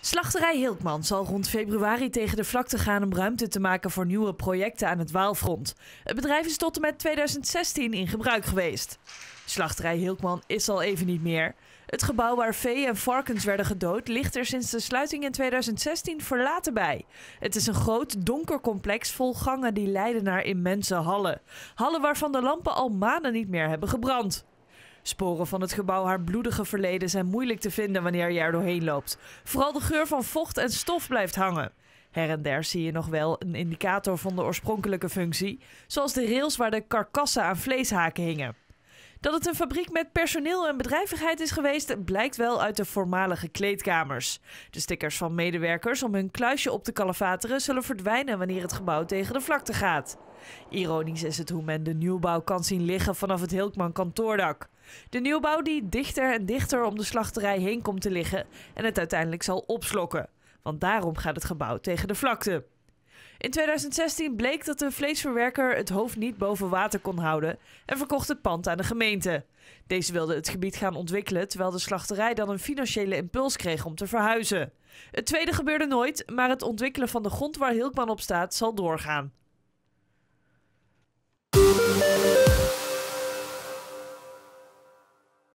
Slachterij Hilkman zal rond februari tegen de vlakte gaan om ruimte te maken voor nieuwe projecten aan het Waalfront. Het bedrijf is tot en met 2016 in gebruik geweest. Slachterij Hilkman is al even niet meer. Het gebouw waar vee en varkens werden gedood ligt er sinds de sluiting in 2016 verlaten bij. Het is een groot donker complex vol gangen die leiden naar immense hallen. Hallen waarvan de lampen al maanden niet meer hebben gebrand. Sporen van het gebouw haar bloedige verleden zijn moeilijk te vinden wanneer je er doorheen loopt. Vooral de geur van vocht en stof blijft hangen. Her en der zie je nog wel een indicator van de oorspronkelijke functie, zoals de rails waar de karkassen aan vleeshaken hingen. Dat het een fabriek met personeel en bedrijvigheid is geweest, blijkt wel uit de voormalige kleedkamers. De stickers van medewerkers om hun kluisje op te kalafateren zullen verdwijnen wanneer het gebouw tegen de vlakte gaat. Ironisch is het hoe men de nieuwbouw kan zien liggen vanaf het Hilkman kantoordak. De nieuwbouw die dichter en dichter om de slachterij heen komt te liggen en het uiteindelijk zal opslokken. Want daarom gaat het gebouw tegen de vlakte. In 2016 bleek dat de vleesverwerker het hoofd niet boven water kon houden en verkocht het pand aan de gemeente. Deze wilde het gebied gaan ontwikkelen, terwijl de slachterij dan een financiële impuls kreeg om te verhuizen. Het tweede gebeurde nooit, maar het ontwikkelen van de grond waar Hilkman op staat zal doorgaan.